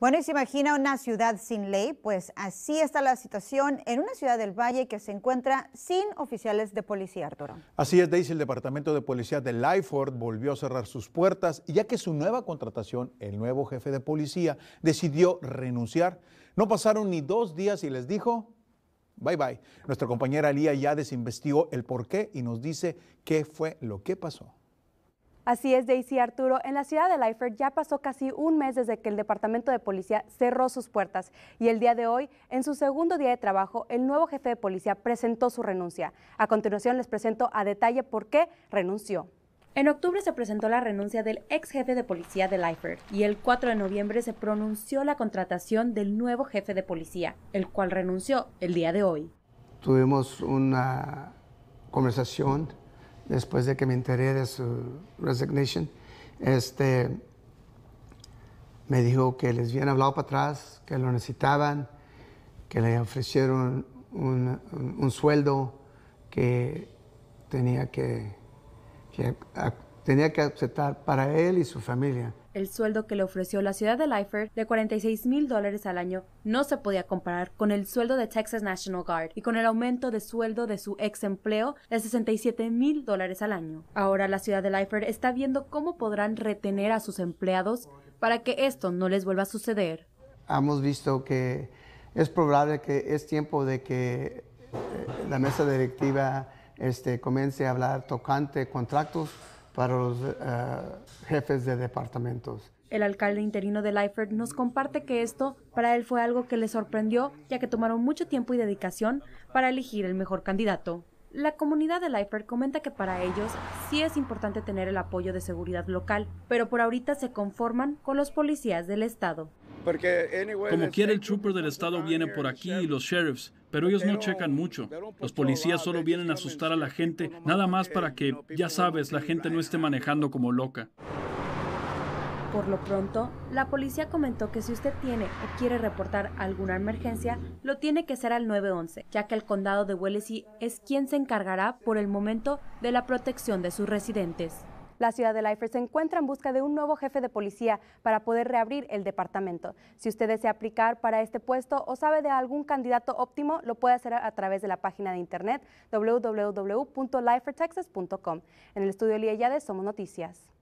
Bueno, y se imagina una ciudad sin ley, pues así está la situación en una ciudad del Valle que se encuentra sin oficiales de policía, Arturo. Así es, Daisy, el Departamento de Policía de Lyford volvió a cerrar sus puertas, ya que su nueva contratación, el nuevo jefe de policía, decidió renunciar. No pasaron ni dos días y les dijo, bye bye. Nuestra compañera Lía ya desinvestigó el porqué y nos dice qué fue lo que pasó. Así es, Daisy Arturo. En la ciudad de Leifert ya pasó casi un mes desde que el Departamento de Policía cerró sus puertas y el día de hoy, en su segundo día de trabajo, el nuevo jefe de policía presentó su renuncia. A continuación les presento a detalle por qué renunció. En octubre se presentó la renuncia del ex jefe de policía de Leifert y el 4 de noviembre se pronunció la contratación del nuevo jefe de policía, el cual renunció el día de hoy. Tuvimos una conversación después de que me enteré de su resignation, este, me dijo que les habían hablado para atrás, que lo necesitaban, que le ofrecieron un, sueldo que tenía que, tenía que aceptar para él y su familia. El sueldo que le ofreció la ciudad de Lifer de 46 mil dólares al año no se podía comparar con el sueldo de Texas National Guard y con el aumento de sueldo de su ex empleo de 67 mil dólares al año. Ahora la ciudad de Lifer está viendo cómo podrán retener a sus empleados para que esto no les vuelva a suceder. Hemos visto que es probable que es tiempo de que eh, la mesa directiva este, comience a hablar tocante contratos para los eh, jefes de departamentos. El alcalde interino de Leifert nos comparte que esto para él fue algo que le sorprendió, ya que tomaron mucho tiempo y dedicación para elegir el mejor candidato. La comunidad de Leifert comenta que para ellos sí es importante tener el apoyo de seguridad local, pero por ahorita se conforman con los policías del estado. Como quiera, el trooper del estado viene por aquí y los sheriffs, pero ellos no checan mucho. Los policías solo vienen a asustar a la gente, nada más para que, ya sabes, la gente no esté manejando como loca. Por lo pronto, la policía comentó que si usted tiene o quiere reportar alguna emergencia, lo tiene que hacer al 911, ya que el condado de Wellesley es quien se encargará por el momento de la protección de sus residentes la ciudad de Lifer se encuentra en busca de un nuevo jefe de policía para poder reabrir el departamento. Si usted desea aplicar para este puesto o sabe de algún candidato óptimo, lo puede hacer a través de la página de internet www.lifertexas.com. En el estudio Lía Yades, Somos Noticias.